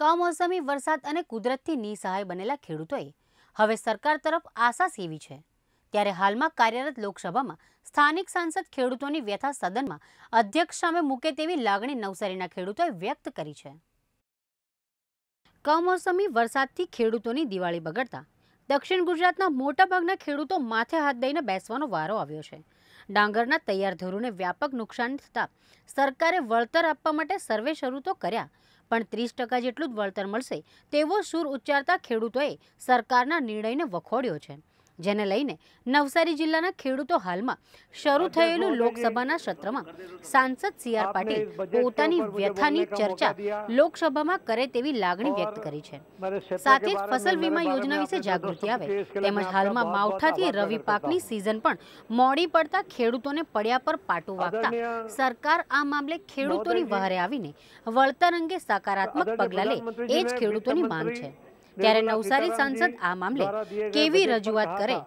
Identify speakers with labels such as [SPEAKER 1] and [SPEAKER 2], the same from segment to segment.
[SPEAKER 1] કમોસમી વરસાદ અને કુદરતથી નિસહાય બનેલા ખેડૂતોએ હવે સરકાર તરફ આશા સેવી છે ત્યારે હાલમાં કાર્યરત લોકસભામાં સ્થાનિક સાંસદ ખેડૂતોની વ્યથા સદનમાં અધ્યક્ષ સામે મૂકે તેવી લાગણી નવસારીના ખેડૂતોએ વ્યક્ત કરી છે કમોસમી વરસાદથી ખેડૂતોની દિવાળી બગડતા દક્ષિણ ગુજરાતના મોટાભાગના ખેડૂતો માથે હાથ દઈને બેસવાનો વારો આવ્યો છે ડાંગરના તૈયાર ધોરણે વ્યાપક નુકસાન થતાં સરકારે વળતર આપવા માટે સર્વે શરૂ તો કર્યા પણ ત્રીસ ટકા જેટલું જ વળતર મળશે તેવો સૂર ઉચ્ચારતા ખેડૂતોએ સરકારના નિર્ણયને વખોડ્યો છે જેને લઈને નવસારી જિલ્લાના ખેડૂતો હાલમાં શરૂ થયેલું લોકસભાના સત્રમાં સાંસદ સી આર પાટીલ પોતાની વ્યથાની ચર્ચા લોકસભામાં કરે તેવી લાગણી વ્યક્ત કરી છે સાથે જ ફસલ વીમા યોજના વિશે જાગૃતિ આવે તેમજ હાલમાં માવઠાથી રવિ પાકની સિઝન પણ મોડી પડતા ખેડૂતોને પડ્યા પર પાટો વાગતા સરકાર આ મામલે ખેડૂતોની વહારે આવીને વળતર અંગે સકારાત્મક પગલાં લે એ જ ખેડૂતોની માંગ છે ત્યારે નવસારી સાંસદ આ મામલે કેવી રજૂઆત કરે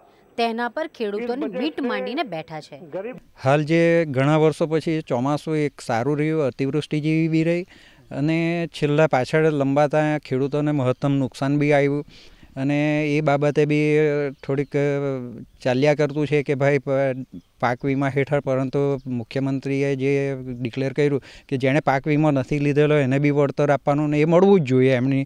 [SPEAKER 1] તેના પર ખેડૂતોની મીટ માંડીને બેઠા છે
[SPEAKER 2] હાલ જે ઘણા વર્ષો પછી ચોમાસું એક સારું રહ્યું અતિવૃષ્ટિ જેવી બી રહી અને છેલ્લા પાછળ લંબાતા ખેડૂતોને મહત્તમ નુકસાન બી આવ્યું અને એ બાબતે બી થોડીક ચાલ્યા કરતું છે કે ભાઈ પાક વીમા હેઠળ પરંતુ મુખ્યમંત્રીએ જે ડિક્લેર કર્યું કે જેણે પાક વીમો નથી લીધેલો એને બી વળતર આપવાનું ને એ મળવું જ જોઈએ એમની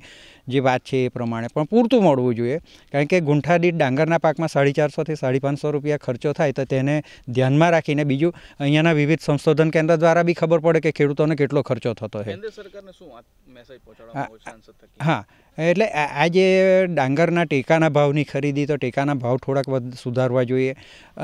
[SPEAKER 2] જે વાત છે એ પ્રમાણે પણ પૂરતું મળવું જોઈએ કારણ કે ગુંઠા દીઠ ડાંગરના પાકમાં સાડી ચારસોથી સાડી પાંચસો રૂપિયા ખર્ચો થાય તો તેને ધ્યાનમાં રાખીને બીજું અહીંયાના વિવિધ સંશોધન કેન્દ્ર દ્વારા બી ખબર પડે કે ખેડૂતોને કેટલો ખર્ચો થતો છે હા એટલે આ જે ડાંગરના ટેકાના ભાવની ખરીદી તો ટેકાના ભાવ થોડાક સુધારવા જોઈએ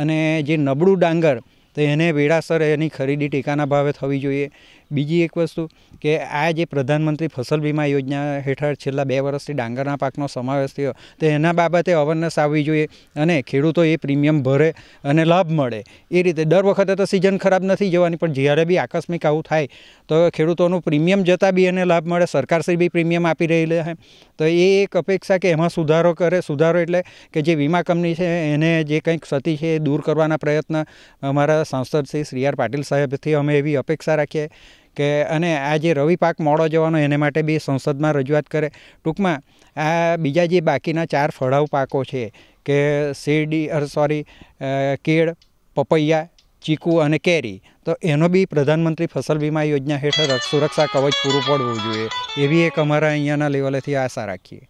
[SPEAKER 2] અને જે નબળું ડાંગર તો એને વેળાસર એની ખરીદી ટેકાના ભાવે થવી જોઈએ બીજી એક વસ્તુ કે આ જે પ્રધાનમંત્રી ફસલ વીમા યોજના હેઠળ છેલ્લા બે વર્ષથી ડાંગરના પાકનો સમાવેશ થયો તો એના બાબતે અવેરનેસ આવવી જોઈએ અને ખેડૂતો એ પ્રીમિયમ ભરે અને લાભ મળે એ રીતે દર વખતે તો સિઝન ખરાબ નથી જવાની પણ જ્યારે બી આકસ્મિક આવું થાય તો ખેડૂતોનું પ્રીમિયમ જતાં બી એને લાભ મળે સરકારશ્રી બી પ્રીમિયમ આપી રહેલી છે તો એ એક અપેક્ષા કે એમાં સુધારો કરે સુધારો એટલે કે જે વીમા કંપની છે એને જે કંઈક ક્ષતિ છે એ દૂર કરવાના પ્રયત્ન અમારા સાંસદ શ્રી શ્રી આર પાટીલ સાહેબથી અમે એવી અપેક્ષા રાખીએ કે અને આ જે રવિ પાક મોડો જવાનો એને માટે બી સંસદમાં રજૂઆત કરે ટૂંકમાં આ બીજા જે બાકીના ચાર ફળાવ પાકો છે કે શેરડી સોરી કેળ પપૈયા ચીકુ અને કેરી તો એનો બી પ્રધાનમંત્રી ફસલ વીમા યોજના હેઠળ સુરક્ષા કવચ પૂરું પડવું જોઈએ એવી એક અમારા અહીંયાના લેવલેથી આશા રાખીએ